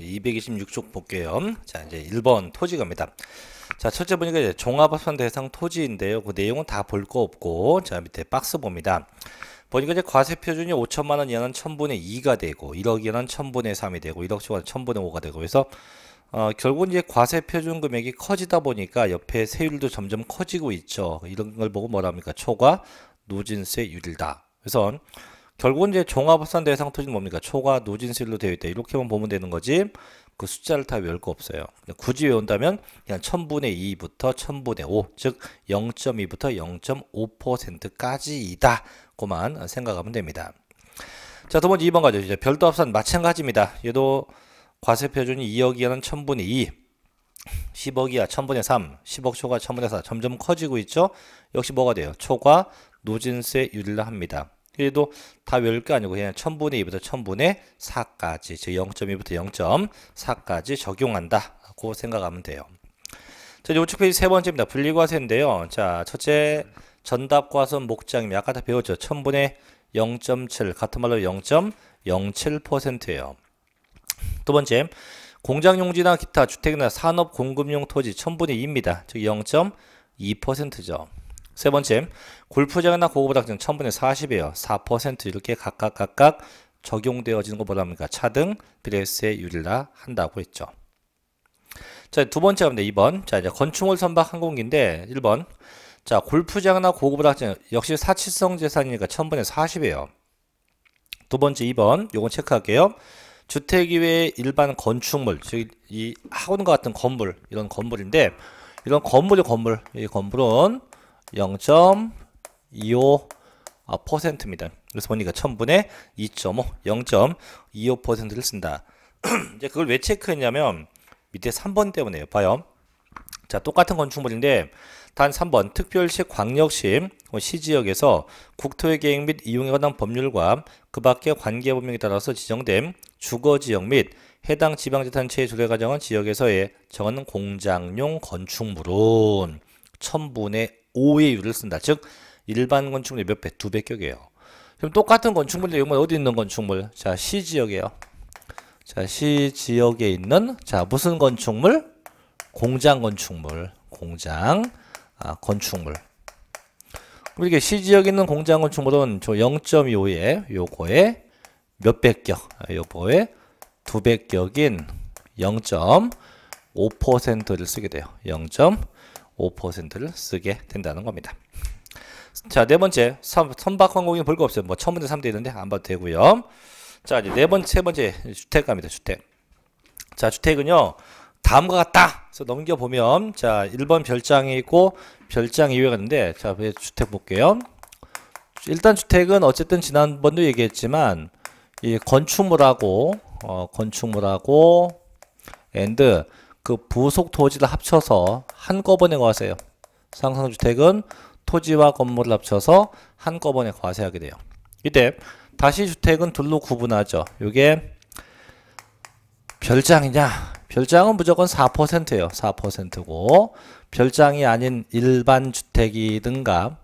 226쪽 볼게요. 자, 이제 1번 토지겁니다. 자, 첫째 보니까 이제 종합합산 대상 토지인데요. 그 내용은 다 볼 거 없고, 자, 밑에 박스 봅니다. 보니까 이제 과세 표준이 5천만 원 이하는 1000분의 2가 되고, 1억 이하는 1000분의 3이 되고, 1억 초과는 1000분의 5가 되고, 그래서 어, 결국 은 이제 과세 표준 금액이 커지다 보니까 옆에 세율도 점점 커지고 있죠. 이런 걸 보고 뭐랍니까? 초과 누진세 율이다 그래서 결국은 이제 종합합산 대상 토지는 뭡니까? 초과 노진실로 되어 있다. 이렇게만 보면 되는 거지. 그 숫자를 다 외울 거 없어요. 굳이 외운다면 그냥 1000분의 2부터 1000분의 5, 즉 0.2부터 0.5%까지이다. 고만 생각하면 됩니다. 자, 두 번째 2번 가죠. 이제 별도 합산 마찬가지입니다. 얘도 과세 표준이 2억 이하는 1000분의 2, 10억 이하 1000분의 3, 10억 초과 1000분의 4 점점 커지고 있죠. 역시 뭐가 돼요? 초과 노진세 유리를 합니다. 얘도 다 외울 게 아니고 그냥 1000분의 2부터 1000분의 4까지 즉 0.2부터 0.4까지 적용한다 고 생각하면 돼요 자 우측 페이지 세 번째입니다 분리과세인데요 자 첫째 네. 전답과선 목장입 아까 다 배웠죠 1000분의 0.7 같은 말로 0.07%예요 두 번째 공장 용지나 기타 주택이나 산업 공급용 토지 1000분의 2입니다 즉 0.2%죠 세 번째, 골프장이나 고급부닥증 1000분의 40이에요. 4% 이렇게 각각 각각 적용되어지는 것보다 보니까 차등 비례세 유리라 한다고 했죠. 자, 두 번째 가니다 2번. 자, 이제 건축물 선박 항공기인데 1번. 자, 골프장이나 고급부닥증 역시 사치성 재산이니까 1000분의 40이에요. 두 번째 2번. 요건 체크할게요. 주택 이외의 일반 건축물, 즉이 학원과 같은 건물, 이런 건물인데 이런 건물이 건물, 이 건물은 0.25%입니다. 아, 그래서 보니까 1000분의 2.5, 0.25%를 쓴다. 이제 그걸 왜 체크했냐면 밑에 3번 때문에요. 봐요. 자, 똑같은 건축물인데 단 3번 특별시 광역시 어, 시지역에서 국토의 계획 및 이용에 관한 법률과 그 밖의 관계 법령에 따라서 지정된 주거지역 및 해당 지방자단체의 조례 과정은 지역에서의 정하는 공장용 건축물은 천분의 5의 유를 쓴다. 즉 일반 건축물의 몇 배? 두 배격이에요. 그럼 똑같은 건축물인데 이건 어디 있는 건축물? 자, 시 지역이에요. 자, 시 지역에 있는 자, 무슨 건축물? 공장 건축물. 공장 아, 건축물. 그럼 이게 시 지역에 있는 공장 건축물은 저 0.25에 요거에 몇배 격, 아, 요거에 두배 격인 0.5%를 쓰게 돼요. 0.5% 5%를 쓰게 된다는 겁니다. 자, 네 번째. 선박 항공이 볼거 없어요. 뭐, 첫 번째 3대 1인데 안 봐도 되고요. 자, 이제 네 번째, 세 번째. 주택 갑니다. 주택. 자, 주택은요. 다음과 같다. 그래서 넘겨보면, 자, 1번 별장이 있고, 별장 이외가 있는데, 자, 주택 볼게요. 일단 주택은 어쨌든 지난번도 얘기했지만, 이 건축물하고, 어, 건축물하고, 앤드, 그 부속 토지를 합쳐서 한꺼번에 과세해요. 상상주택은 토지와 건물을 합쳐서 한꺼번에 과세하게 돼요. 이때 다시 주택은 둘로 구분하죠. 이게 별장이냐? 별장은 무조건 4%예요. 4%고 별장이 아닌 일반 주택이든가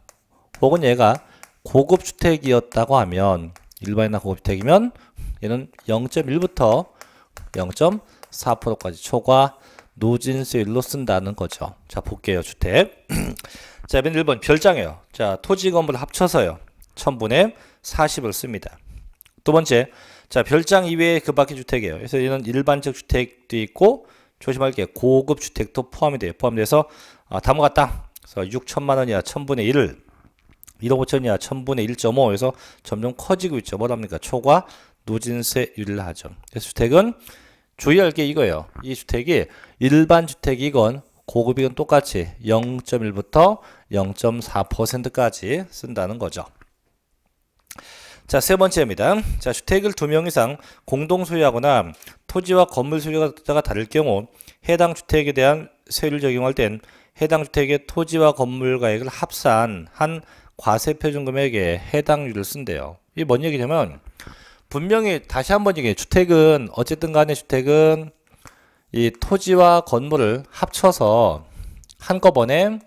혹은 얘가 고급 주택이었다고 하면 일반이나 고급 주택이면 얘는 0.1부터 0.4%까지 초과 노진스 일로 쓴다는 거죠. 자, 볼게요. 주택. 자, 맨 1번 별장이에요. 자, 토지 건물 합쳐서요. 1000분의 40을 씁니다. 두 번째. 자, 별장 이외에그 밖의 주택이에요. 그래서 얘는 일반적 주택도 있고 조심할게요. 고급 주택도 포함이 돼요. 포함돼서 아, 다 모았다. 그래서 6천만 원이야 1000분의 1을 1억 5천이야 1000분의 1.5 그래서 점점 커지고 있죠. 뭐랍니까? 초과 노진세율리 하죠. 그래서 주택은 주의할 게 이거예요. 이 주택이 일반 주택이건 고급이건 똑같이 0.1부터 0.4%까지 쓴다는 거죠. 자, 세 번째입니다. 자, 주택을 두 명 이상 공동 소유하거나 토지와 건물 소유자가 다를 경우 해당 주택에 대한 세율을 적용할 땐 해당 주택의 토지와 건물 가액을 합산한 과세 표준 금액에 해당률을 쓴대요. 이게 뭔 얘기냐면 분명히 다시 한번 얘기해 주택은 어쨌든 간에 주택은 이 토지와 건물을 합쳐서 한꺼번에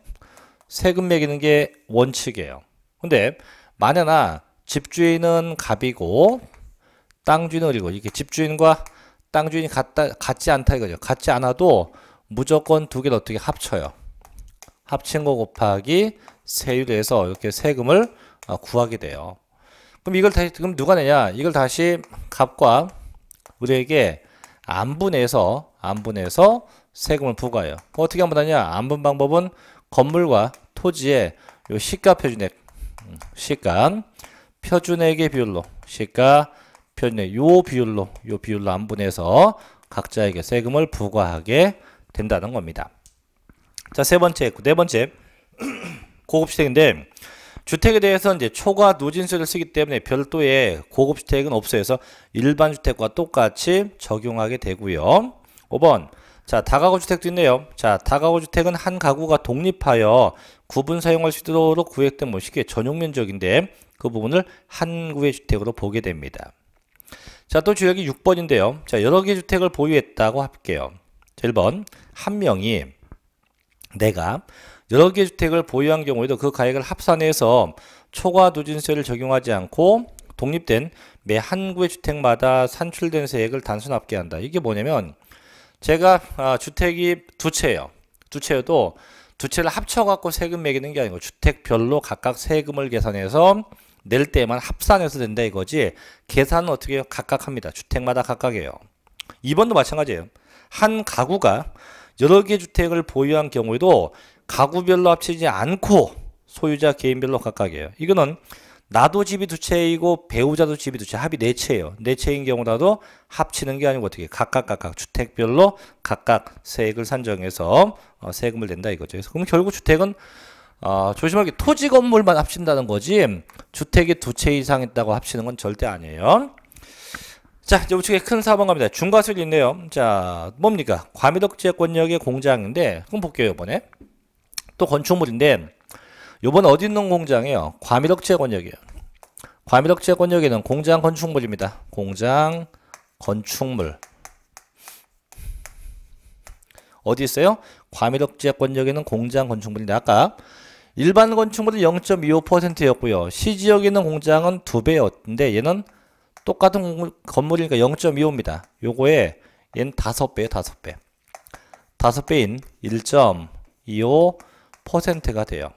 세금 매기는 게 원칙이에요. 근데 만에나 집주인은 갑이고 땅주인은 을이고 이게 렇 집주인과 땅주인이 같다, 같지 않다 이거죠. 같지 않아도 무조건 두 개를 어떻게 합쳐요. 합친 거 곱하기 세율에서 이렇게 세금을 어, 구하게 돼요. 그럼 이걸 다시 그럼 누가 내냐? 이걸 다시 값과 을에게 안분해서 안분해서 세금을 부과해요. 어떻게 하면 되냐? 안분 방법은 건물과 토지의 요 시가 표준액 음, 시가 표준액의 비율로 시가 표준액 요 비율로 요 비율로 안분해서 각자에게 세금을 부과하게 된다는 겁니다. 자, 세 번째, 네 번째 고급 시대인데 주택에 대해서 이제 초과 누진세를 쓰기 때문에 별도의 고급 주택은 없어서 일반 주택과 똑같이 적용하게 되고요. 5번. 자, 다가구 주택도 있네요. 자, 다가구 주택은 한 가구가 독립하여 구분 사용할 수 있도록 구획된 뭐 쉽게 전용 면적인데 그 부분을 한 구의 주택으로 보게 됩니다. 자, 또 주역이 6번인데요. 자, 여러 개의 주택을 보유했다고 할게요. 자, 1번. 한 명이 내가 여러 개의 주택을 보유한 경우에도 그 가액을 합산해서 초과 누진세를 적용하지 않고 독립된 매 한 구의 주택마다 산출된 세액을 단순 합계한다. 이게 뭐냐면 제가 아, 주택이 두 채예요. 두 채여도 두 채를 합쳐갖고 세금 매기는 게 아니고 주택별로 각각 세금을 계산해서 낼 때만 합산해서 된다 이거지 계산은 어떻게 해요? 각각 합니다. 주택마다 각각이에요. 이번도 마찬가지예요. 한 가구가 여러 개의 주택을 보유한 경우에도 가구별로 합치지 않고 소유자 개인별로 각각이에요. 이거는 나도 집이 두 채이고 배우자도 집이 두 채, 합이 네 채예요. 네 채인 경우라도 합치는 게 아니고 어떻게 각각 각각 주택별로 각각 세액을 산정해서 어, 세금을 낸다 이거죠. 그래서 그럼 결국 주택은 어, 조심하게 토지 건물만 합친다는 거지 주택이 두 채 이상 있다고 합치는 건 절대 아니에요. 자, 이제 우측에 큰 4번 갑니다. 중과세 있네요. 자, 뭡니까? 과밀억제권역의 공장인데, 그럼 볼게요, 이번에. 또 건축물인데 요번 어디 있는 공장이에요? 과밀억제 권역이에요. 과밀억제 권역에는 공장 건축물입니다. 공장 건축물 어디 있어요? 과밀억제 권역에는 공장 건축물인데 아까 일반 건축물은 0.25%였고요. 시지역에 있는 공장은 2배였는데 얘는 똑같은 건물이니까 0.25입니다. 요거에 얘는 5배예요. 5배. 5배인 1.25 5%가 돼요.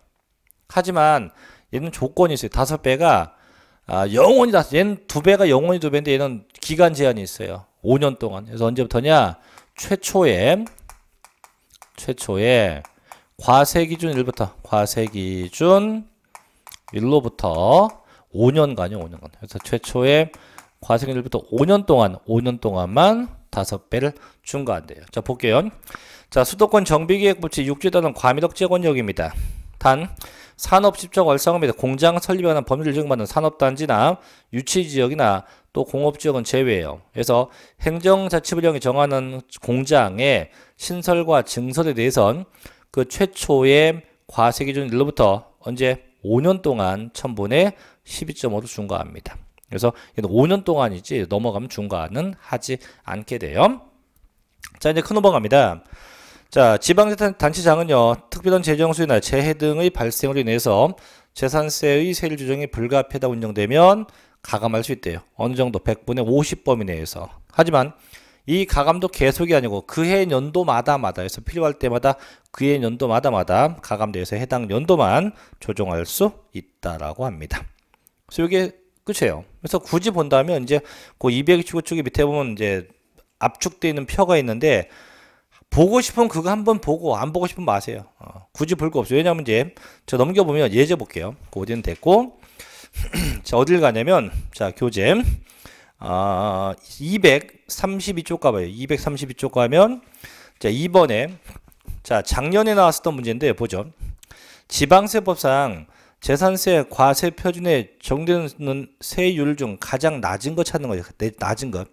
하지만 얘는 조건이 있어요. 5배가 아, 영원히 다섯 얘는 두 배가 영원히 두 배인데 얘는 기간 제한이 있어요. 5년 동안. 그래서 언제부터냐? 최초의 최초의 과세 기준 1부터 과세 기준 1로부터 5년간이 5년간. 그래서 최초의 과세 기준 1부터 5년 동안, 5년 동안만 다섯 배를 준 거 안 돼요. 자, 볼게요. 자, 수도권 정비기획부치 육지단은 과미덕재건역입니다. 단, 산업집적 활성화 및 공장 설립에 관한 법률을 적용받는 산업단지나 유치지역이나 또 공업지역은 제외예요. 그래서 행정자치부령이 정하는 공장의 신설과 증설에 대해선 그 최초의 과세 기준 일로부터 언제 5년 동안 1분의 12.5로 중과합니다. 그래서 5년 동안이지 넘어가면 중과는 하지 않게 돼요. 자 이제 큰 5번 갑니다. 자, 지방자치단체장은요, 특별한 재정수요나 재해 등의 발생으로 인해서 재산세의 세율 조정이 불가피하다 운영되면 가감할 수 있대요. 어느 정도 100분의 50범위 내에서. 하지만 이 가감도 계속이 아니고 그해 연도마다마다 해서 필요할 때마다 그해 연도마다마다 가감돼서 해당 연도만 조정할 수 있다라고 합니다. 그래서 이게 끝이에요. 그래서 굳이 본다면 이제 그 229쪽에 밑에 보면 이제 압축되어 있는 표가 있는데 보고 싶은 그거 한번 보고 안 보고 싶으면 마세요. 어, 굳이 볼 거 없어요. 왜냐면 이제 저 넘겨보면 예제 볼게요. 그 어디는 됐고 자 어딜 가냐면 자 교재 아 232쪽 가봐요. 232쪽 가면 자이번에자 작년에 나왔었던 문제인데 보죠. 지방세법상 재산세 과세 표준에 정되는 세율 중 가장 낮은 거 찾는 거예요. 낮은 것.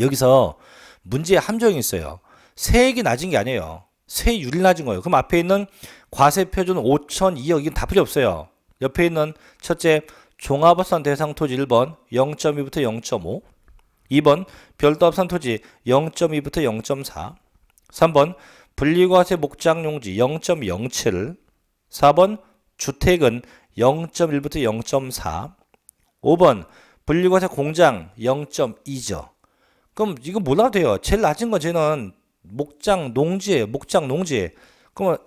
여기서 문제의 함정이 있어요. 세액이 낮은 게 아니에요. 세율이 낮은 거예요. 그럼 앞에 있는 과세 표준 5천 2억 이건 다 필요 없어요. 옆에 있는 첫째 종합업산 대상 토지 1번 0.2부터 0.5 2번 별도합산 토지 0.2부터 0.4 3번 분리과세 목장용지 0.07 4번 주택은 0.1부터 0.4 5번 분리과세 공장 0.2죠. 그럼 이거 몰라도 돼요. 제일 낮은 건 쟤는 목장 농지예요. 목장 농지. 그러면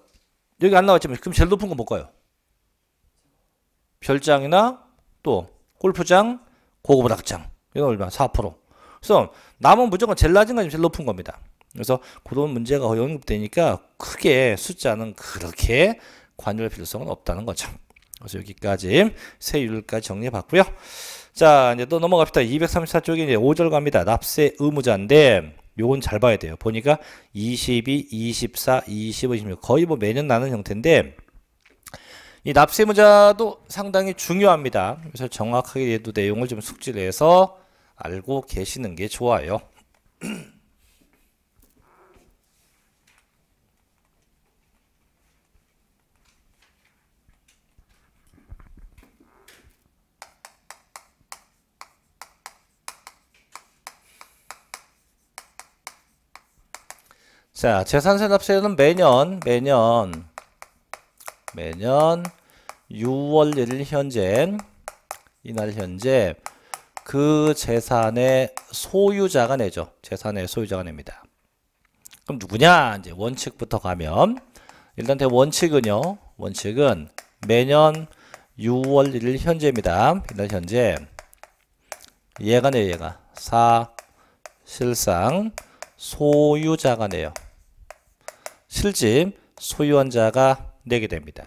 여기 안 나왔지만 그럼 제일 높은 뭐 거 뭘까요? 별장이나 또 골프장, 고급 락장 이건 얼마? 4%. 그래서 남은 무조건 제일 낮은 거 제일 높은 겁니다. 그래서 그런 문제가 언급되니까 크게 숫자는 그렇게 관여할 필요성은 없다는 거죠. 그래서 여기까지 세율까지 정리해 봤고요. 자, 이제 또 넘어갑시다. 234쪽에 이제 5절 갑니다. 납세 의무자인데 요건 잘 봐야 돼요. 보니까 22, 24, 25, 26 거의 뭐 매년 나는 형태인데 이 납세무자도 상당히 중요합니다. 그래서 정확하게 얘도 내용을 좀 숙지를 해서 알고 계시는 게 좋아요. 자, 재산세 납세는 매년, 매년, 매년 6월 1일 현재, 이날 현재 그 재산의 소유자가 내죠. 재산의 소유자가 냅니다. 그럼 누구냐? 이제 원칙부터 가면 일단 대 원칙은요. 원칙은 매년 6월 1일 현재입니다. 이날 현재 얘가네 얘가 네, 사실상 소유자가 내요 실집 소유원자가 내게 됩니다.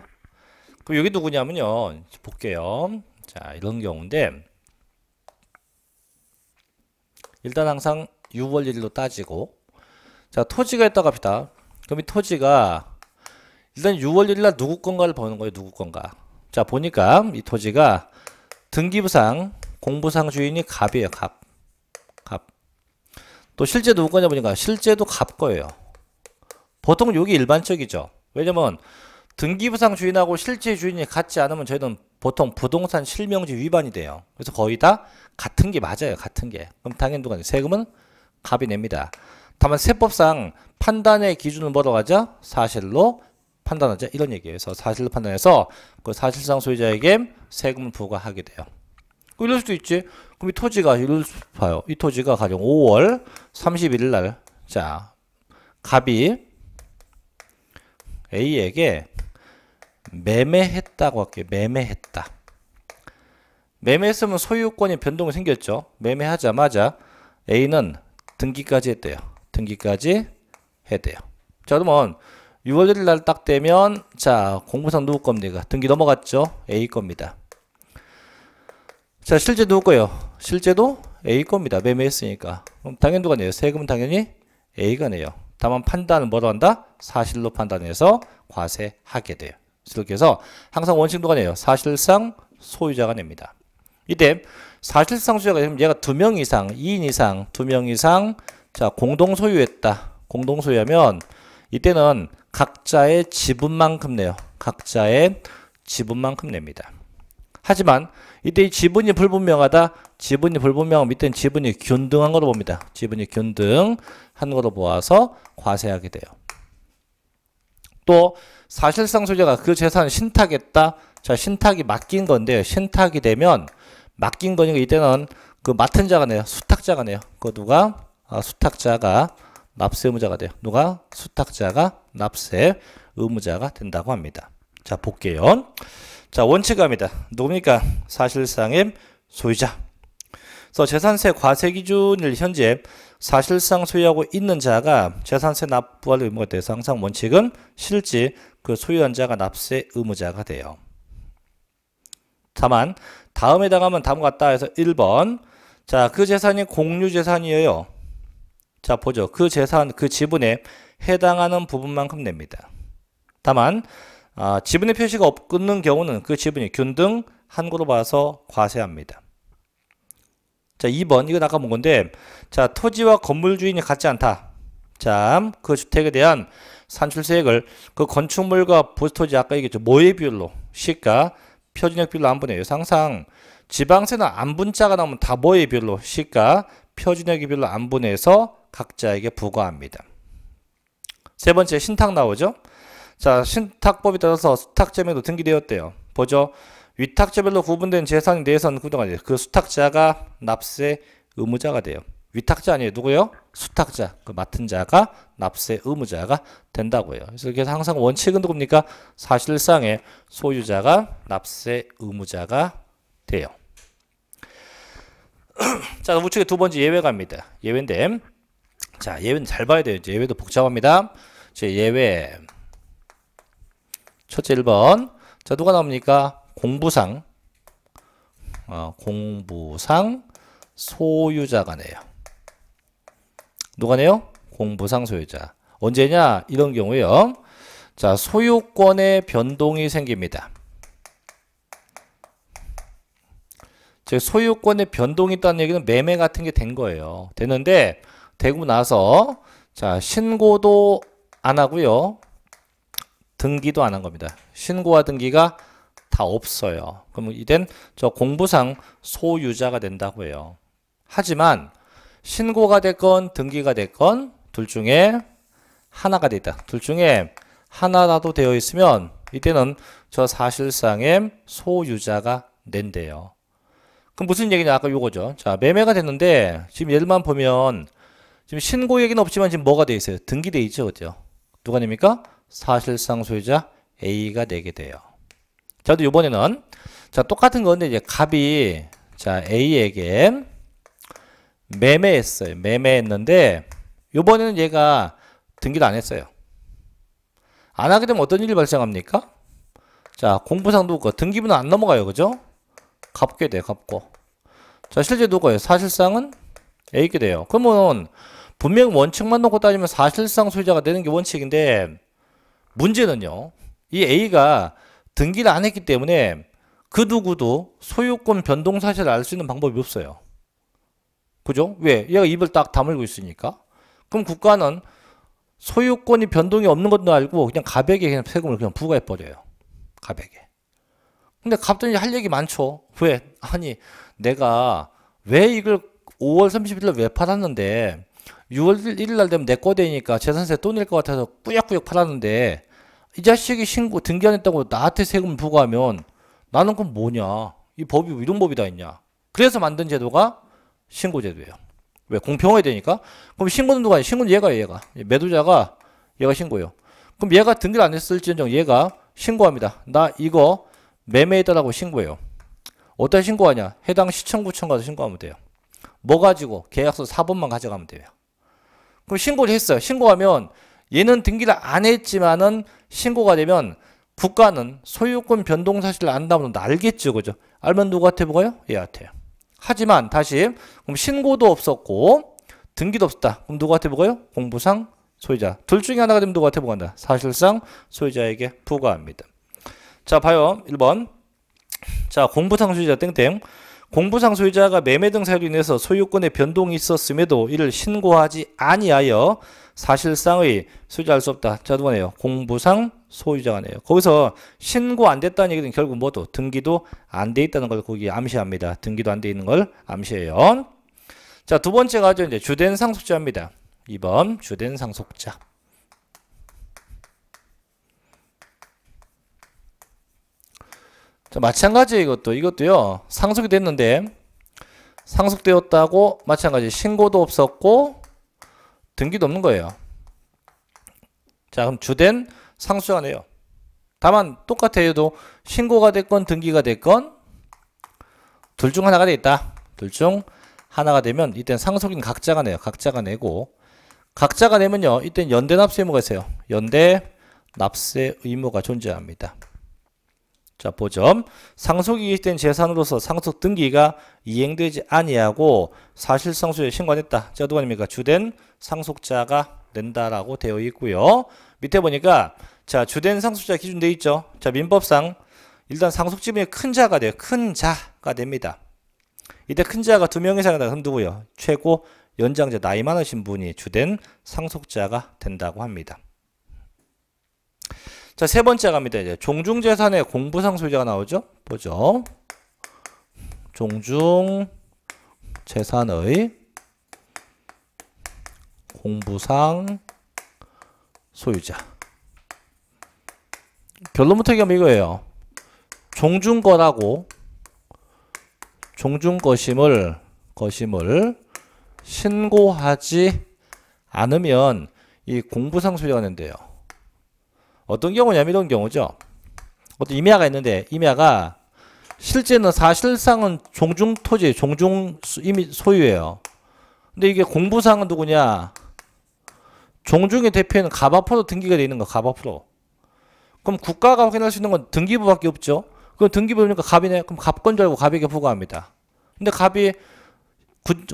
그럼 여기 누구냐면요. 볼게요. 자, 이런 경우인데 일단 항상 유월일로 따지고 자, 토지가 있다고 시다 그럼 이 토지가 일단 6월 1일 날 누구 건가를 보는 거예요. 누구 건가. 자, 보니까 이 토지가 등기부상, 공부상 주인이 갑이에요. 갑. 갑. 또 실제 누구 거냐 보니까 실제도 갑 거예요. 보통 여기 일반적이죠. 왜냐면 등기부상 주인하고 실제 주인이 같지 않으면 저희는 보통 부동산 실명제 위반이 돼요. 그래서 거의 다 같은 게 맞아요. 같은 게. 그럼 당연히 누가 세금은 갑이 냅니다. 다만 세법상 판단의 기준을 뭐라고하죠 사실로 판단하자 이런 얘기예요. 그래서 사실로 판단해서 그 사실상 소유자에게 세금을 부과하게 돼요. 이럴 수도 있지. 그럼 이 토지가 이럴 수 봐요. 이 토지가 가령 5월 31일 날, 자, 갑이 A에게 매매했다고 할게요. 매매했다. 매매했으면 소유권이 변동이 생겼죠. 매매하자마자 A는 등기까지 했대요. 등기까지 해대요. 자, 그러면 6월 1일 날 딱 되면 자, 공부상 누구 겁니까? 등기 넘어갔죠. A 겁니다. 자, 실제 누구 거예요? 실제도 A 겁니다. 매매했으니까. 그럼 당연히 누가 내요? 세금은 당연히 A가 내요. 다만 판단은 뭐로 한다? 사실로 판단해서 과세하게 돼요. 이렇게 해서 항상 원칙도가 내요. 사실상 소유자가 냅니다. 이때 사실상 소유자가 되면 얘가 두 명 이상, 2인 이상, 두 명 이상 자 공동 소유했다. 공동 소유하면 이때는 각자의 지분만큼 내요. 각자의 지분만큼 냅니다. 하지만 이때 지분이 불분명하다. 지분이 불분명하면 밑에는 지분이 균등한 걸로 봅니다. 지분이 균등. 한 거로 모아서 과세하게 돼요. 또 사실상 소재가 그 재산을 신탁했다. 자, 신탁이 맡긴 건데 신탁이 되면 맡긴 거니까 이때는 그 맡은 자가 네요. 수탁자가 네요. 그 누가 아, 수탁자가 납세 의무자가 돼요. 누가 수탁자가 납세 의무자가 된다고 합니다. 자, 볼게요. 자, 원칙합니다. 누굽니까? 사실상의 소유자. 그래서 재산세 과세 기준을 현재 사실상 소유하고 있는 자가 재산세 납부할 의무가 돼서 항상 원칙은 실제 그 소유한 자가 납세 의무자가 돼요. 다만 다음에 다가면 다음 같다 해서 1번 자그 재산이 공유 재산이에요. 자 보죠. 그 재산 그 지분에 해당하는 부분만큼 냅니다. 다만 아, 지분의 표시가 없는 경우는 그 지분이 균등한 거로 봐서 과세합니다. 자, 2번. 이건 아까 본 건데, 자, 토지와 건물 주인이 같지 않다. 자, 그 주택에 대한 산출세액을 그 건축물과 보스토지 아까 얘기했죠. 모의 비율로, 시가, 표준액 비율로 안 보내요. 상상지방세나 안분자가 나오면 다 모의 비율로, 시가, 표준액 비율로 안 보내서 각자에게 부과합니다. 세 번째, 신탁 나오죠. 자, 신탁법에 따라서 수탁점에도 등기되었대요. 보죠. 위탁자별로 구분된 재산 내에서는 구동하죠. 그 수탁자가 납세 의무자가 돼요. 위탁자 아니에요. 누구요? 수탁자. 그 맡은 자가 납세 의무자가 된다고요. 그래서 이게 항상 원칙은 누굽니까? 사실상의 소유자가 납세 의무자가 돼요. 자, 우측에 두 번째 예외가입니다. 예외인데, 자, 예외는 잘 봐야 돼요. 예외도 복잡합니다. 제 예외. 첫째 1번. 자, 누가 나옵니까? 공부상 어, 공부상 소유자가네요. 누가내요 공부상 소유자. 언제냐? 이런 경우에요. 자, 소유권의 변동이 생깁니다. 즉 소유권의 변동이 있다는 얘기는 매매 같은 게 된 거예요. 되는데 되고 나서 자 신고도 안 하고요. 등기도 안 한 겁니다. 신고와 등기가 다 없어요. 그럼 이젠 저 공부상 소유자가 된다고 해요. 하지만 신고가 됐건 등기가 됐건 둘 중에 하나가 되다. 둘 중에 하나라도 되어 있으면 이때는 저 사실상의 소유자가 낸대요. 그럼 무슨 얘기냐? 아까 요거죠. 자, 매매가 됐는데 지금 예를만 보면 지금 신고 얘기는 없지만 지금 뭐가 돼 있어요? 등기돼 있죠. 그죠? 누가 냅니까? 사실상 소유자 A가 내게 돼요. 저도 요번에는자 똑같은 건데 이제 갑이 자 A에게 매매했어요. 매매했는데 요번에는 얘가 등기를 안 했어요. 안 하게 되면 어떤 일이 발생합니까? 자 공부상 도그 등기부는 안 넘어가요, 그죠? 갚게 돼, 갚고. 자 실제 누구예요? 사실상은 A게 돼요. 그러면 분명 원칙만 놓고 따지면 사실상 소유자가 되는 게 원칙인데 문제는요. 이 A가 등기를 안 했기 때문에 그 누구도 소유권 변동 사실을 알 수 있는 방법이 없어요. 그죠? 왜? 얘가 입을 딱 다물고 있으니까. 그럼 국가는 소유권이 변동이 없는 것도 알고 그냥 가백에 그냥 세금을 그냥 부과해버려요. 가백에. 근데 갑자기 할 얘기 많죠. 왜? 아니 내가 왜 이걸 5월 30일 날 왜 팔았는데 6월 1일 날 되면 내 거 되니까 재산세 또 낼 것 같아서 꾸역꾸역 팔았는데 이 자식이 신고 등기 안 했다고 나한테 세금 부과하면 나는 그건 뭐냐? 이 법이 이런 법이 다 있냐? 그래서 만든 제도가 신고제도예요. 왜 공평해야 되니까? 그럼 신고는 누가? 신고는 얘가 얘가 매도자가 얘가 신고요. 그럼 얘가 등기를 안 했을지언정 얘가 신고합니다. 나 이거 매매했다라고 신고해요. 어디다 신고하냐? 해당 시청구청 가서 신고하면 돼요. 뭐 가지고? 계약서 4번만 가져가면 돼요. 그럼 신고를 했어요. 신고하면 얘는 등기를 안 했지만은 신고가 되면 국가는 소유권 변동 사실을 안다면 알겠죠. 그죠? 알면 누구한테 보고요? 얘한테. 하지만 다시 그럼 신고도 없었고 등기도 없었다. 그럼 누구한테 보고요? 공부상 소유자. 둘 중에 하나가 되면 누구한테 보고한다. 사실상 소유자에게 부과합니다. 자, 봐요. 1번. 자, 공부상 소유자 땡땡. 공부상 소유자가 매매 등 사유로 인해서 소유권의 변동이 있었음에도 이를 신고하지 아니하여 사실상의 소유자할 수 없다. 자, 두번에요 공부상 소유자가네요. 거기서 신고 안 됐다는 얘기는 결국 뭐도 등기도 안 돼 있다는 걸 거기 암시합니다. 등기도 안 돼 있는 걸 암시해요. 자, 두 번째가 이제 주된 상속자입니다. 2번 주된 상속자. 자, 마찬가지예 이것도. 이것도요. 상속이 됐는데 상속되었다고 마찬가지 신고도 없었고 등기도 없는 거예요. 자, 그럼 주된 상수하네요. 다만 똑같아도 신고가 됐건 등기가 됐건 둘 중 하나가 되어 있다. 둘 중 하나가 되면 이땐 상속인 각자가 내요. 각자가 내고 각자가 내면요. 이땐 연대 납세 의무가 있어요. 연대 납세 의무가 존재합니다. 자, 보점. 상속이 된 재산으로서 상속 등기가 이행되지 아니하고 사실상수에 신고했다. 자가 누가 아닙니까? 주된 상속자가 된다라고 되어 있고요. 밑에 보니까 자, 주된 상속자 기준 되어 있죠. 자, 민법상 일단 상속 지분이 큰 자가 돼요. 큰 자가 됩니다. 이때 큰 자가 두 명 이상이다. 흔두고요. 최고 연장자 나이 많으신 분이 주된 상속자가 된다고 합니다. 자, 세 번째 갑니다. 이제 종중재산의 공부상 소유자가 나오죠? 보죠. 종중재산의 공부상 소유자. 결론부터 얘기하면 이거예요. 종중거라고 종중거심을 거심을 신고하지 않으면 이 공부상 소유자가 된대요. 어떤 경우냐면 이런 경우죠. 어떤 임야가 있는데 임야가 실제는 사실상은 종중 토지, 종중 이미 소유예요. 근데 이게 공부상은 누구냐? 종중의 대표는 가바프로 등기가 되어 있는 거, 가바프로. 그럼 국가가 확인할 수 있는 건 등기부밖에 없죠. 그럼 등기부니까 갑이네. 그럼 갑건 줄 알고 갑에게 부과합니다. 근데 갑이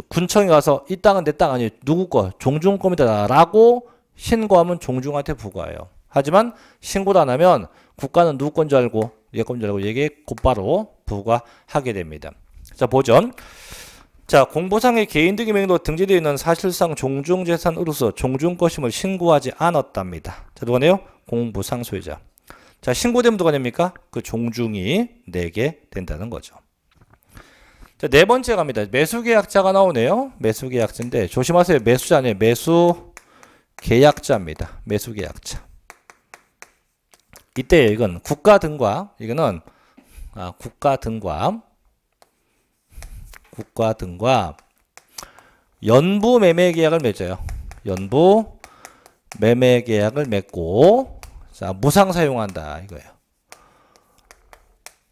군, 청에 가서 이 땅은 내 땅 아니에요. 누구 거? 종중 겁니다라고 신고하면 종중한테 부과해요. 하지만 신고를 안 하면 국가는 누구 건 줄 알고 얘 건 줄 알고 얘게 곧바로 부과하게 됩니다. 자 보죠. 자 공보상의 개인 등기 명의로 등재되어 있는 사실상 종중재산으로서 종중거심을 신고하지 않았답니다. 자 누가 네요? 공보상 소유자. 자 신고되면 누가 됩니까? 그 종중이 내게 된다는 거죠. 자, 네 번째 갑니다. 매수계약자가 나오네요. 매수계약자인데 조심하세요. 매수자 아니에요. 매수 계약자입니다. 매수계약자. 이때 이건 국가 등과 이거는 아, 국가 등과 국가 등과 연부 매매 계약을 맺어요. 연부 매매 계약을 맺고 자, 무상 사용한다 이거예요.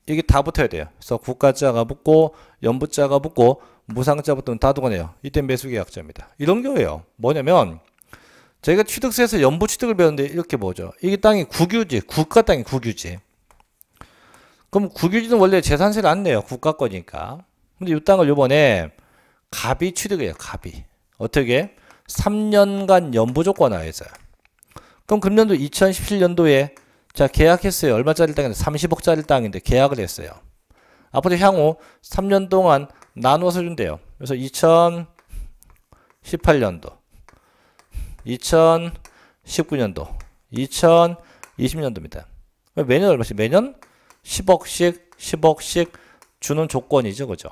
이게 다 붙어야 돼요. 그래서 국가자가 붙고 연부자가 붙고 무상자 붙으면 다들어가네요 이때 매수계약자입니다. 이런 경우에요. 뭐냐면 저희가 취득세에서 연부 취득을 배웠는데 이렇게 뭐죠? 이게 땅이 국유지, 국가 땅이 국유지. 그럼 국유지는 원래 재산세를 안 내요. 국가 거니까. 근데 이 땅을 요번에 갑이 취득해요. 갑이. 어떻게? 3년간 연부 조건 하에서. 그럼 금년도 2017년도에 자 계약했어요. 얼마짜리 땅인데 30억짜리 땅인데 계약을 했어요. 앞으로 향후 3년 동안 나누어서 준대요. 그래서 2018년도 2019년도, 2020년도입니다. 매년 얼마씩? 매년 10억씩, 10억씩 주는 조건이죠. 그죠?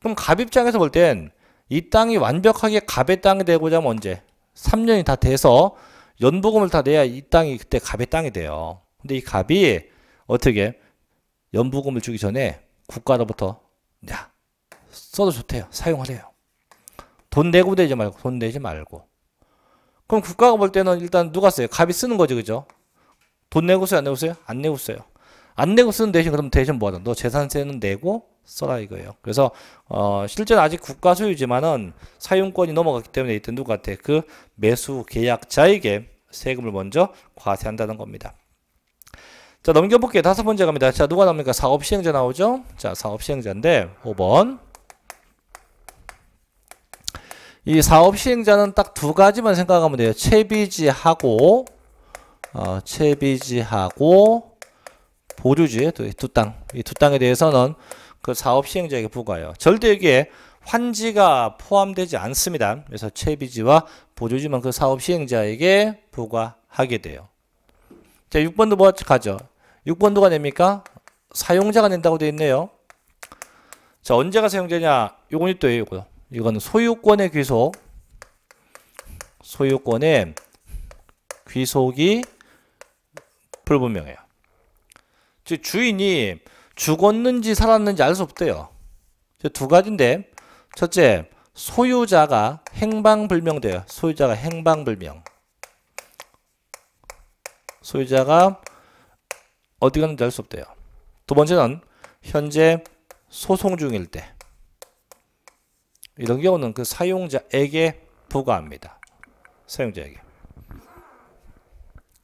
그럼 갑 입장에서 볼 땐 이 땅이 완벽하게 갑의 땅이 되고자 하면 언제? 3년이 다 돼서 연보금을 다 내야 이 땅이 그때 갑의 땅이 돼요. 근데 이 갑이 어떻게 연보금을 주기 전에 국가로부터 야 써도 좋대요. 사용하래요. 돈 내고 되지 말고 돈 내지 말고 그럼 국가가 볼 때는 일단 누가 써요? 갑이 쓰는 거죠, 그죠? 돈 내고 써요, 안 내고 써요? 안 내고 써요. 안 내고 쓰는 대신 그럼 대신 뭐하자? 너 재산세는 내고 써라 이거예요. 그래서 어 실제는 아직 국가 소유지만은 사용권이 넘어갔기 때문에 이때 누가 돼? 그 매수 계약자에게 세금을 먼저 과세한다는 겁니다. 자 넘겨볼게요. 다섯 번째 갑니다. 자 누가 나옵니까? 사업시행자 나오죠? 자 사업시행자인데 5번 이 사업 시행자는 딱 두 가지만 생각하면 돼요. 채비지하고 어, 채비지하고 보류지 두땅이 두 땅에 대해서는 그 사업 시행자에게 부과해요. 절대 여기에 환지가 포함되지 않습니다. 그래서 채비지와 보조지만 그 사업 시행자에게 부과하게 돼요. 자, 6번도 뭐 가죠? 6번 도가됩니까 사용자가 낸다고 되어 있네요. 자, 언제가 사용자냐? 요건 이또 요거. 이건 소유권의 귀속 소유권의 귀속이 불분명해요. 즉 주인이 죽었는지 살았는지 알 수 없대요. 두 가지인데 첫째 소유자가 행방불명돼요. 소유자가 행방불명. 소유자가 어디 갔는지 알 수 없대요. 두 번째는 현재 소송 중일 때 이런 경우는 그 사용자에게 부과합니다. 사용자에게.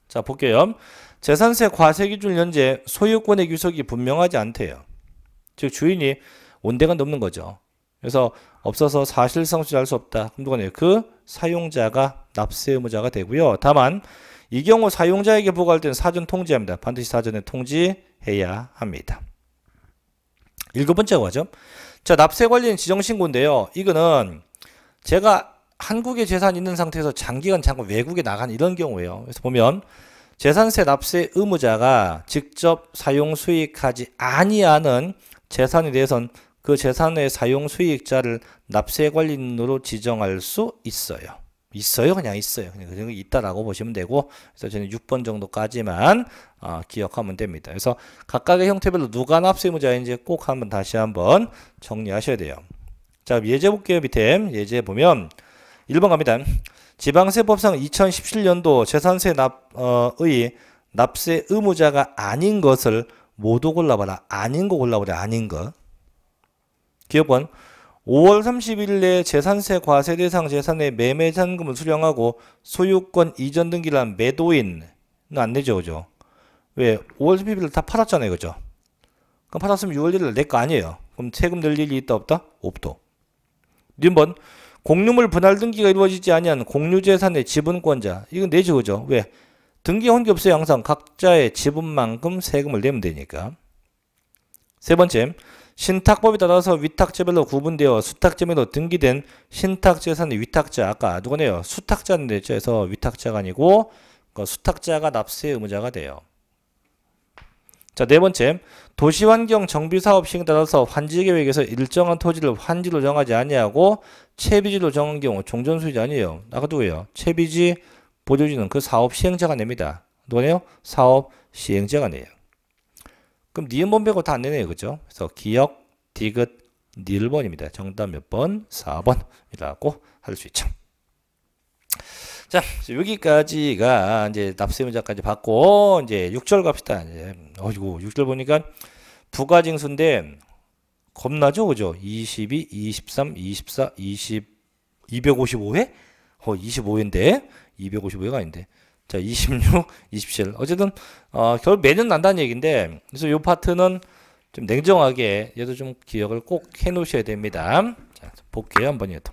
자, 볼게요. 재산세 과세 기준 현재 소유권의 규속이 분명하지 않대요. 즉 주인이 온대가 넘는 거죠. 그래서 없어서 사실상 소지할 수 없다. 그 사용자가 납세 의무자가 되고요. 다만 이 경우 사용자에게 부과할 때는 사전 통지합니다. 반드시 사전에 통지해야 합니다. 일곱 번째가 죠 자, 납세 관련 지정신고인데요. 이거는 제가 한국에 재산 있는 상태에서 장기간 잠깐 외국에 나간 이런 경우예요. 그래서 보면 재산세 납세 의무자가 직접 사용 수익하지 아니하는 재산에 대해서는그 재산의 사용 수익자를 납세 관리인으로 지정할 수 있어요. 있어요. 그냥 있어요. 그냥 있다라고 보시면 되고 그래서 저는 6번 정도까지만 어, 기억하면 됩니다. 그래서 각각의 형태별로 누가 납세 의무자인지 꼭 한번 다시 한번 정리하셔야 돼요. 자, 예제 볼게요. 밑에 예제 보면 1번 갑니다. 지방세법상 2017년도 재산세 납, 어, 의 납세 의무자가 아닌 것을 모두 골라봐라. 아닌 거 골라보래. 아닌 거. 기억번 5월 30일 내에 재산세 과세 대상 재산의 매매 잔금을 수령하고 소유권 이전 등기를 한 매도인은 안 내죠, 그죠? 왜? 5월 30일 다 팔았잖아요, 그죠? 그럼 팔았으면 6월 1일 내거 아니에요. 그럼 세금 낼 일이 있다 없다? 없도. 6번 공유물 분할 등기가 이루어지지 아니한 공유재산의 지분권자 이건 내죠, 그죠? 왜? 등기 혼기 없어요, 항상 각자의 지분만큼 세금을 내면 되니까. 세 번째, 신탁법에 따라서 위탁재별로 구분되어 수탁재별로 등기된 신탁재산의 위탁자 아까 누구네요? 수탁자인데 에서 위탁자가 아니고 그 수탁자가 납세 의무자가 돼요. 자, 네 번째. 도시환경 정비사업 시행에 따라서 환지계획에서 일정한 토지를 환지로 정하지 아니하고 채비지로 정한 경우 종전수유지 아니에요. 아까 누구예요? 채비지 보조지는 그 사업 시행자가 냅니다. 누구네요? 사업 시행자가 내요. 그럼 니은 번 빼고 다안 되네요. 그죠? 그래서 기억, 디귿, 니을 번입니다. 정답 몇 번? 4번이라고 할 수 있죠. 자, 여기까지가 이제 납세 문제까지 받고, 이제 6절 갑시다. 이제, 어이구, 6절 보니까 부가징수인데, 겁나죠? 그죠? 22, 23, 24, 20, 255회? 어, 25회인데? 255회가 아닌데. 자, 26, 27. 어쨌든 어, 결국 매년 난다는 얘기인데 그래서 요 파트는 좀 냉정하게 얘도 좀 기억을 꼭 해 놓으셔야 됩니다. 자, 볼게요. 한번 얘도.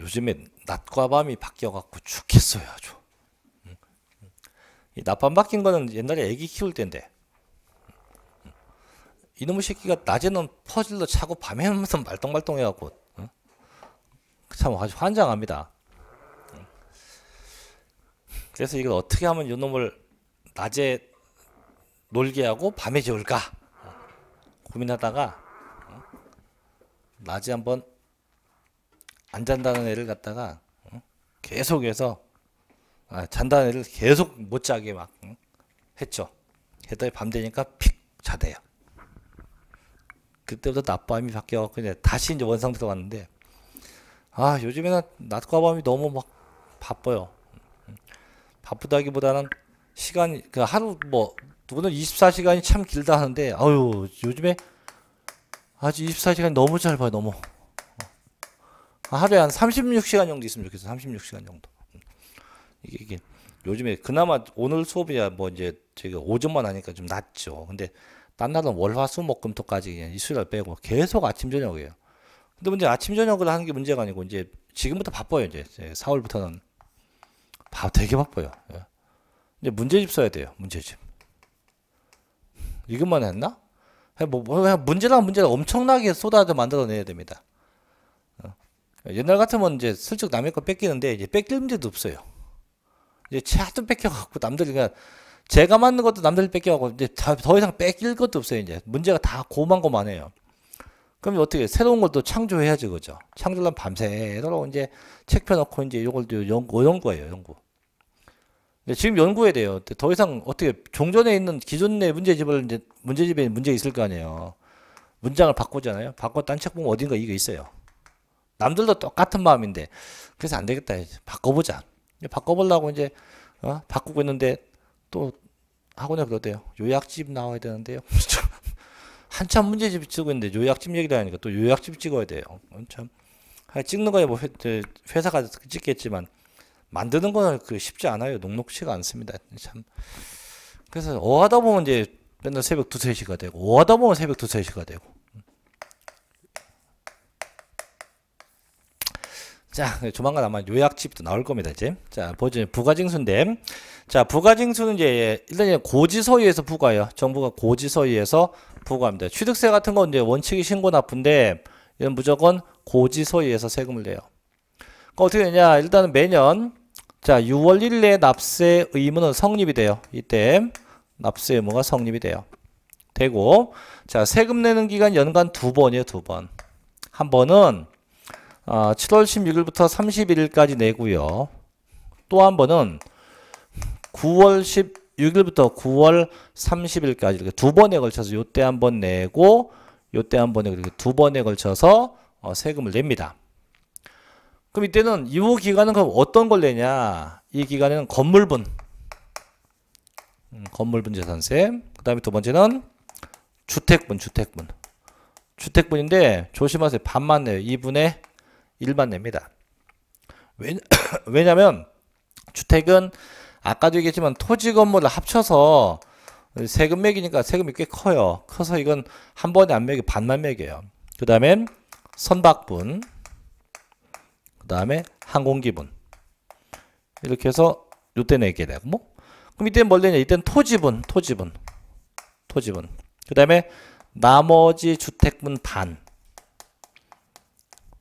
요즘에 낮과 밤이 바뀌어갖고 죽겠어요 아주 낮밤 바뀐 거는 옛날에 애기 키울 때인데 이놈의 새끼가 낮에는 퍼즐로 차고 밤에 하면서 말똥말똥 해갖고 어? 참 아주 환장합니다. 그래서 이걸 어떻게 하면 이놈을 낮에 놀게 하고 밤에 재울까 고민하다가 낮에 한 번 안 잔다는 애를 갖다가 계속해서 아, 잔다는 애를 계속 못 자게 막 했죠. 했더니 밤 되니까 픽 자대요. 그때부터 낮밤이 바뀌어갖고 이제 다시 이제 원상태로 갔는데 아 요즘에는 낮과 밤이 너무 막 바빠요. 바쁘다기보다는 시간이 그 하루 뭐 누구는 24시간이 참 길다 하는데 아유 요즘에 아주 24시간이 너무 짧아요 너무 어. 하루에 한 36시간 정도 있으면 좋겠어 36시간 정도 이게, 이게 요즘에 그나마 오늘 수업이야 뭐 이제 제가 오전만 하니까 좀 낫죠 근데 딴 날은 월화수목금토까지 이수요 빼고 계속 아침 저녁이에요. 근데 문제 아침 저녁을 하는 게 문제가 아니고 이제 지금부터 바빠요 이제 4월부터는 예, 바 되게 바빠요. 예. 이제 문제집 써야 돼요 문제집. 이것만 했나? 뭐, 문제랑 뭐, 문제를 엄청나게 쏟아져 만들어내야 됩니다. 어. 옛날 같으면 이제 슬쩍 남의 거 뺏기는데 이제 뺏길 문제도 없어요. 이제 하도 뺏겨갖고 남들 이 그냥 제가 만든 것도 남들 뺏겨가고 이제 더 이상 뺏길 것도 없어요 이제 문제가 다 고만고만해요. 그럼 어떻게 새로운 것도 창조해야지 그죠? 창조란 밤새도록 이제 책 펴놓고 이제 요걸또 연구, 연구예요 연구. 근데 지금 연구해야 돼요. 더 이상 어떻게 종전에 있는 기존의 문제집을 이제 문제집에 문제 있을 거 아니에요. 문장을 바꾸잖아요. 바꿔 딴책 보면 어딘가 이게 있어요. 남들도 똑같은 마음인데 그래서 안 되겠다 이제 바꿔보자. 바꿔보려고 이제 어? 바꾸고 있는데 또 학원에 그러대요. 요약집 나와야 되는데요. 한참 문제집 찍고 있는데 요약집 얘기도 하니까 또 요약집 찍어야 돼요. 어, 참 아, 찍는 거에 뭐 회, 사가 찍겠지만 만드는 거는 그 쉽지 않아요. 녹록치가 않습니다. 참 그래서 어하다 보면 이제 맨날 새벽 두세시가 되고 어하다 보면 새벽 두세시가 되고 자, 조만간 아마 요약집도 나올 겁니다, 이제. 자, 보죠. 부가징수인데. 자, 부가징수는 이제, 예, 일단 고지서유에서 부과해요. 정부가 고지서유에서 부과합니다. 취득세 같은 건 이제 원칙이 신고 나쁜데 이건 무조건 고지서유에서 세금을 내요. 그 어떻게 되냐. 일단은 매년, 자, 6월 1일 에 납세 의무는 성립이 돼요. 이때 납세 의무가 성립이 돼요. 되고, 자, 세금 내는 기간 연간 두 번이에요, 두 번. 한 번은 7월 아, 16일부터 31일까지 내고요. 또 한 번은 9월 16일부터 9월 30일까지 이렇게 두 번에 걸쳐서 요때 한 번 내고 요때 한 번에 이렇게 두 번에 걸쳐서 어, 세금을 냅니다. 그럼 이때는 이후 기간은 그럼 어떤 걸 내냐? 이 기간에는 건물분, 음, 건물분 재산세. 그 다음에 두 번째는 주택분, 주택분. 주택분인데 조심하세요. 반만 내요. 2분의 1만 냅니다. 왜냐면 주택은 아까도 얘기했지만 토지 건물을 합쳐서 세금 매기니까 세금이 꽤 커요. 커서 이건 한 번에 안 매기 반만 매겨요. 그 다음에 선박분 그 다음에 항공기분 이렇게 해서 요때 내게 되고 뭐? 그럼 이때 뭘 내냐 이때는 토지분 토지분 토지분 그 다음에 나머지 주택분 반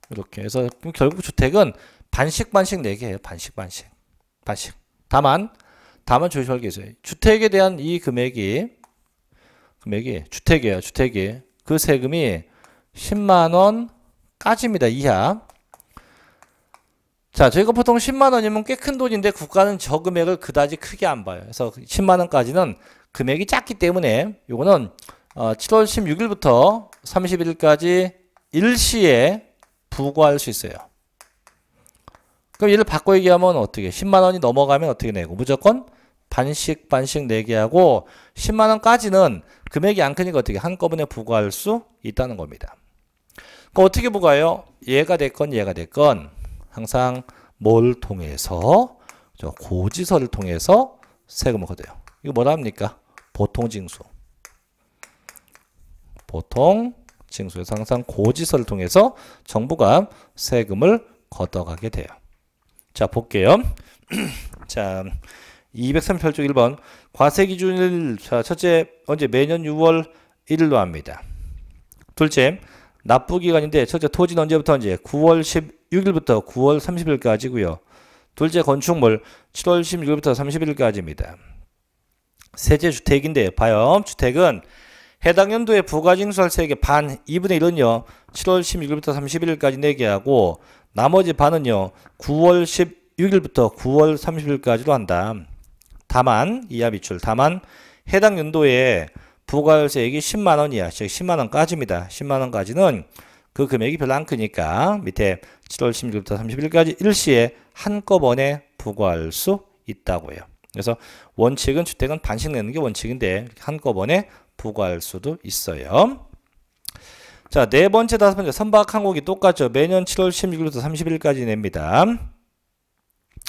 이렇게 해서 결국 주택은 반씩 반씩 내개해요 반씩 반씩. 반씩. 다만 다만 조심할 게 있어요. 주택에 대한 이 금액이 금액이 주택이에요. 주택이 그 세금이 10만 원까지입니다. 이하. 자, 저희가 보통 10만 원이면 꽤 큰 돈인데 국가는 저 금액을 그다지 크게 안 봐요. 그래서 10만 원까지는 금액이 작기 때문에 이거는 어, 7월 16일부터 3 1일까지 일시에 부과할 수 있어요. 그럼 얘를 바꿔 얘기하면 어떻게? 10만 원이 넘어가면 어떻게 내고? 무조건 반씩 반씩 내게 하고 10만 원까지는 금액이 안 크니까 어떻게 한꺼번에 부과할 수 있다는 겁니다. 그 어떻게 부과해요? 얘가 됐건 얘가 됐건 항상 뭘 통해서 저 고지서를 통해서 세금을 걷어요. 이거 뭐라 합니까? 보통 징수. 보통 징수에서 항상 고지서를 통해서 정부가 세금을 걷어가게 돼요. 자, 볼게요. 자, 203표 쪽 1번. 과세 기준을 자, 첫째, 언제 매년 6월 1일로 합니다. 둘째, 납부 기간인데 첫째 토지는 언제부터 언제? 9월 16일부터 9월 30일까지고요. 둘째 건축물 7월 16일부터 30일까지입니다. 세제 주택인데 봐요. 주택은 해당 연도에 부가징수할세액의 반 2분의 1은요. 7월 16일부터 31일까지 내게 하고 나머지 반은요. 9월 16일부터 9월 30일까지로 한다. 다만 이하 비출 다만 해당 연도에 부가세액이 10만원 이하 즉 10만원까지입니다. 10만원까지는 그 금액이 별로 안 크니까 밑에 7월 16일부터 31일까지 일시에 한꺼번에 부과할 수 있다고요. 그래서 원칙은 주택은 반씩 내는 게 원칙인데 한꺼번에 부과할 수도 있어요. 자, 네 번째, 다섯 번째. 선박 항공이 똑같죠. 매년 7월 16일부터 31일까지 냅니다.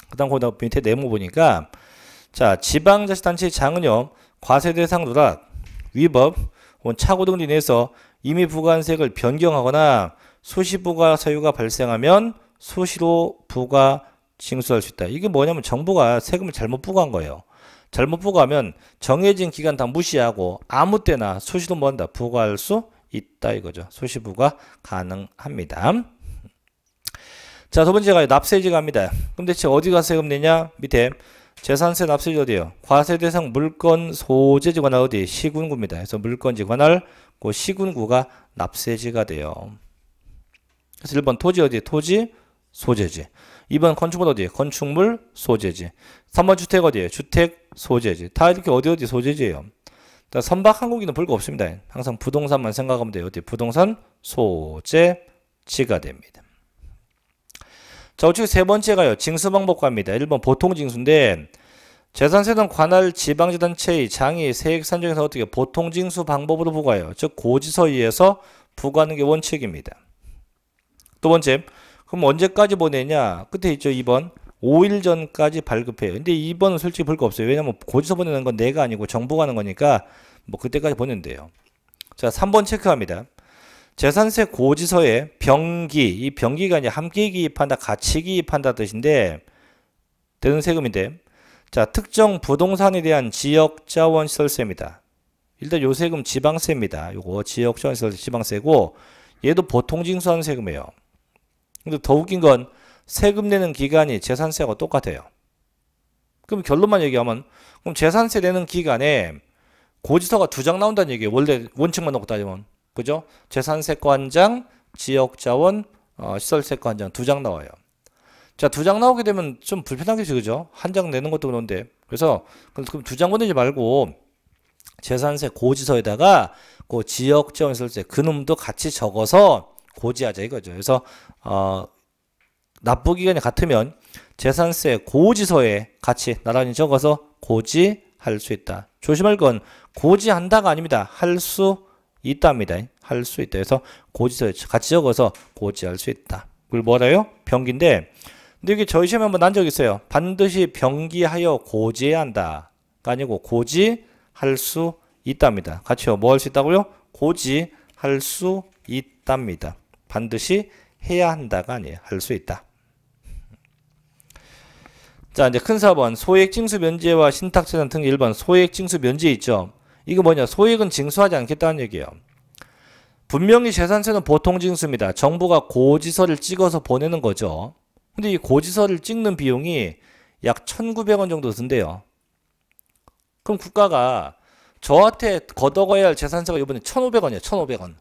그 다음, 거기 밑에 네모 보니까, 자, 지방자치단체 장은요, 과세대상 누락, 위법, 혹은 착오 등으로 인해서 이미 부과한 색을 변경하거나 수시 부과 사유가 발생하면 수시로 부과 징수할 수 있다. 이게 뭐냐면 정부가 세금을 잘못 부과한 거예요. 잘못 부과하면 정해진 기간 다 무시하고 아무 때나 소시도 뭐한다 부과할 수 있다 이거죠. 소시 부과 가능합니다. 자, 두 번째가 납세지 갑니다. 그럼 대체 어디가 세금 내냐? 밑에 재산세 납세지 어디예요? 과세 대상 물건 소재지 관할 어디? 시군구입니다. 그래서 물건지 관할 그 시군구가 납세지가 돼요. 그래서 1번 토지 어디? 토지 소재지. 2번 건축물 어디? 건축물 소재지. 3번 주택 어디에? 주택 소재지. 다 이렇게 어디 어디 소재지예요. 선박 항공기는 별거 없습니다. 항상 부동산만 생각하면 돼요. 어디 부동산 소재지가 됩니다. 자, 우측 세 번째가요. 징수 방법과입니다. 1번 보통 징수인데 재산세 등 관할 지방재단체의 장이 세액 산정에서 어떻게 보통 징수 방법으로 부과해요. 즉 고지서에 의해서 부과하는 게 원칙입니다. 두 번째, 그럼 언제까지 보내냐? 끝에 있죠. 2번. 5일 전까지 발급해요. 근데 이번은 솔직히 볼 거 없어요. 왜냐면 고지서 보내는 건 내가 아니고 정부가 하는 거니까 뭐 그때까지 보내면 돼요. 자, 3번 체크합니다. 재산세 고지서에 병기, 이 병기가 이제 함께 기입한다, 같이 기입한다 뜻인데, 되는 세금인데, 자, 특정 부동산에 대한 지역 자원 시설세입니다. 일단 요 세금 지방세입니다. 요거 지역 자원 시설세 지방세고, 얘도 보통 징수하는 세금이에요. 근데 더 웃긴 건, 세금 내는 기간이 재산세하고 똑같아요. 그럼 결론만 얘기하면 그럼 재산세 내는 기간에 고지서가 두 장 나온다는 얘기예요. 원래 원칙만 놓고 따지면 그죠? 재산세과 장, 지역자원, 어, 시설세과 장, 두 장 나와요. 자, 두 장 나오게 되면 좀 불편하겠죠, 그죠? 한 장 내는 것도 그런데 그래서 그럼 두 장 보내지 말고 재산세 고지서에다가 그 지역자원 설세그 놈도 같이 적어서 고지하자 이거죠. 그래서 어 납부 기간이 같으면 재산세 고지서에 같이 나란히 적어서 고지할 수 있다. 조심할 건 고지한다가 아닙니다. 할 수있답니다할 수 있다. 해서 고지서에 같이 적어서 고지할 수 있다. 그걸 뭐라요 병기인데 근데 여기 저희 시험에 한 번 난적이 있어요. 반드시 병기하여 고지해야 한다. 가 아니고 고지할 수 있답니다. 같이요. 뭐 할 수 있다고요? 고지할 수 있답니다. 반드시 해야 한다가 아니에요. 할 수 있다. 자, 이제 큰 4번 소액 징수 면제와 신탁 재산 등기 1번 소액 징수 면제 있죠. 이거 뭐냐? 소액은 징수하지 않겠다는 얘기예요. 분명히 재산세는 보통 징수입니다. 정부가 고지서를 찍어서 보내는 거죠. 근데 이 고지서를 찍는 비용이 약 1,900원 정도 든대요. 그럼 국가가 저한테 걷어가야 할 재산세가 이번에 1,500원이에요. 1,500원.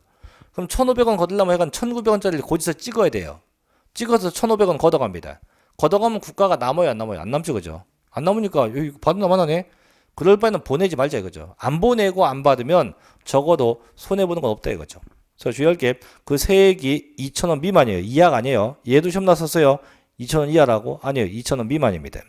그럼 1,500원 걷으려면 약간 1,900원짜리 고지서 찍어야 돼요. 찍어서 1,500원 걷어갑니다. 걷어가면 국가가 남아요, 안 남아요? 안 남죠, 그죠? 안 남으니까, 여기 받는 나만 하네? 그럴 바에는 보내지 말자, 이거죠. 안 보내고 안 받으면 적어도 손해보는 건 없다, 이거죠. 그래서 주의할 게, 그 세액이 2천원 미만이에요. 이하가 아니에요. 얘도 시험 나었어요2천원 이하라고? 아니에요. 2천원 미만입니다.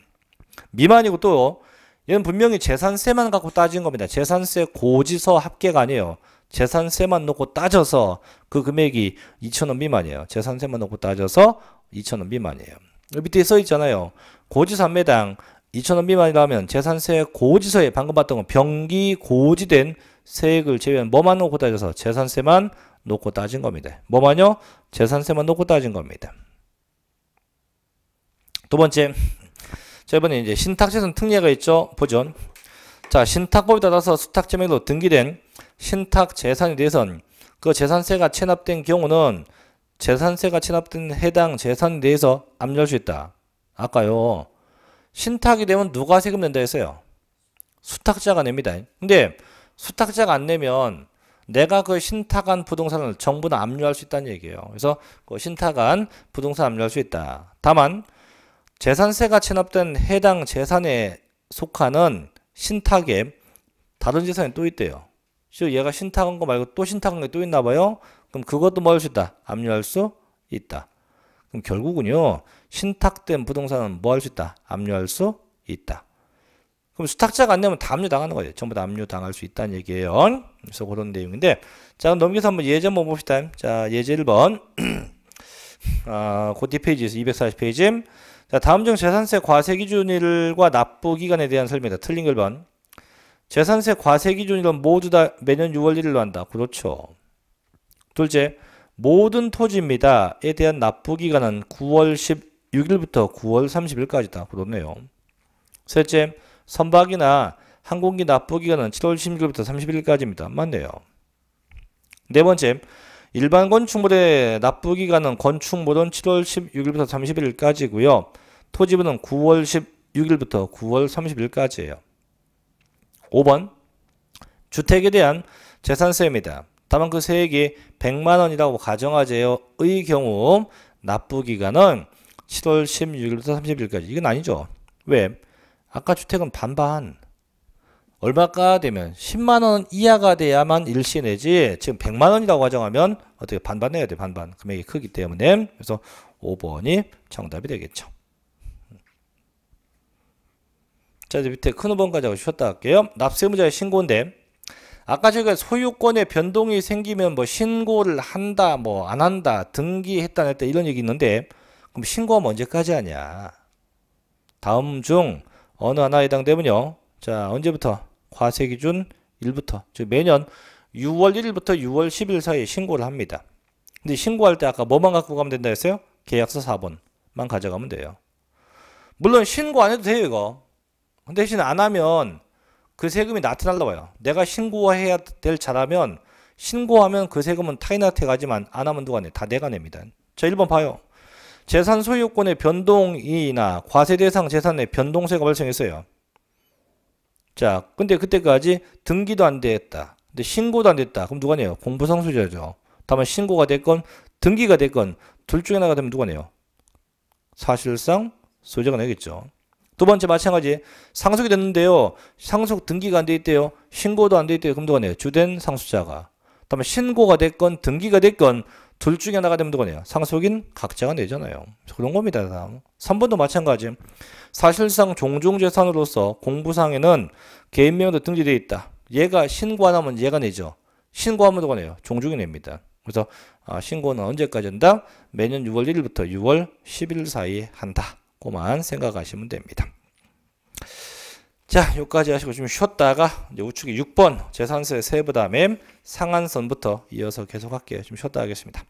미만이고 또, 얘는 분명히 재산세만 갖고 따진 겁니다. 재산세 고지서 합계가 아니에요. 재산세만 놓고 따져서 그 금액이 2천원 미만이에요. 재산세만 놓고 따져서 2천원 미만이에요. 밑에 써 있잖아요. 고지서 매당 2천원 미만이라면 재산세 고지서에 방금 봤던 건 병기 고지된 세액을 제외한 뭐만 놓고 따져서 재산세만 놓고 따진 겁니다. 뭐만요? 재산세만 놓고 따진 겁니다. 두 번째, 저번에 이제 신탁재산 특례가 있죠. 보존자 신탁법에 따라서 수탁재명으로 등기된 신탁재산에 대해서는그 재산세가 체납된 경우는 재산세가 체납된 해당 재산 내에서 압류할 수 있다. 아까요. 신탁이 되면 누가 세금 낸다 했어요? 수탁자가 냅니다. 근데 수탁자가 안 내면 내가 그 신탁한 부동산을 정부는 압류할 수 있다는 얘기예요. 그래서 그 신탁한 부동산 압류할 수 있다. 다만 재산세가 체납된 해당 재산에 속하는 신탁에 다른 재산이 또 있대요. 즉 얘가 신탁한 거 말고 또 신탁한 게 또 있나 봐요. 그럼 그것도 뭘수 있다? 압류할 수 있다. 그럼 결국은요. 신탁된 부동산은 뭐 할 수 있다? 압류할 수 있다. 그럼 수탁자가 안내면다 압류당하는 거예요. 전부 다 압류당할 수 있다는 얘기예요. 그래서 그런 내용인데 자 그럼 넘겨서 한번 예제 한번 봅시다. 자 예제 1번 아, 고티 페이지에서 240페이지 자 다음 중 재산세 과세 기준일과 납부 기간에 대한 설명이다. 틀린 글 번. 재산세 과세 기준일은 모두 다 매년 6월 1일로 한다. 그렇죠. 둘째, 모든 토지입니다에 대한 납부 기간은 9월 16일부터 9월 30일까지다. 그렇네요. 셋째, 선박이나 항공기 납부 기간은 7월 16일부터 31일까지입니다. 맞네요. 네 번째, 일반 건축물의 납부 기간은 건축물은 7월 16일부터 31일까지고요. 토지부는 9월 16일부터 9월 30일까지예요. 5번 주택에 대한 재산세입니다. 다만 그 세액이 100만 원이라고 가정하재요의 경우 납부 기간은 7월 16일부터 30일까지. 이건 아니죠. 왜? 아까 주택은 반반. 얼마가 되면 10만 원 이하가 돼야만 일시 내지 지금 100만 원이라고 가정하면 어떻게 반반 내야 돼. 반반. 금액이 크기 때문에. 그래서 5번이 정답이 되겠죠. 자, 이제 밑에 큰 5번까지 하고 쉬었다 할게요. 납세무자의 신고인데 아까 제가 소유권의 변동이 생기면 뭐 신고를 한다 뭐 안 한다 등기했다 했다 이런 얘기 있는데 그럼 신고하면 언제까지 하냐 다음 중 어느 하나에 해당되면요 자 언제부터 과세 기준 1부터 즉 매년 6월 1일부터 6월 10일 사이에 신고를 합니다 근데 신고할 때 아까 뭐만 갖고 가면 된다 했어요 계약서 4번만 가져가면 돼요 물론 신고 안 해도 돼요 이거 대신 안 하면 그 세금이 나한테 날라와요. 내가 신고해야 될 자라면 신고하면 그 세금은 타인한테 가지만 안 하면 누가 내? 다 내가 냅니다. 자, 1번 봐요. 재산 소유권의 변동이나 과세 대상 재산의 변동세가 발생했어요. 자, 근데 그때까지 등기도 안 됐다. 근데 신고도 안 됐다. 그럼 누가 내요? 공부상수자죠. 다만 신고가 됐건 등기가 됐건 둘 중에 하나가 되면 누가 내요? 사실상 소유자가 내겠죠. 두 번째 마찬가지 상속이 됐는데요. 상속 등기가 안 돼 있대요. 신고도 안 돼 있대요. 금도관이에요. 주된 상속자가. 다음에 신고가 됐건 등기가 됐건 둘 중에 하나가 되면 되거네요. 상속인 각자가 내잖아요. 그런 겁니다. 다음. 3번도 마찬가지. 사실상 종종 재산으로서 공부상에는 개인명도 등재되어 있다. 얘가 신고 안 하면 얘가 내죠. 신고하면 되거네요. 종중이 냅니다. 그래서 아, 신고는 언제까지 한다? 매년 6월 1일부터 6월 10일 사이에 한다. 고만 생각하시면 됩니다. 자, 여기까지 하시고 좀 쉬었다가 이제 우측에 6번 재산세 세부담의 상한선부터 이어서 계속할게요. 좀 쉬었다 하겠습니다.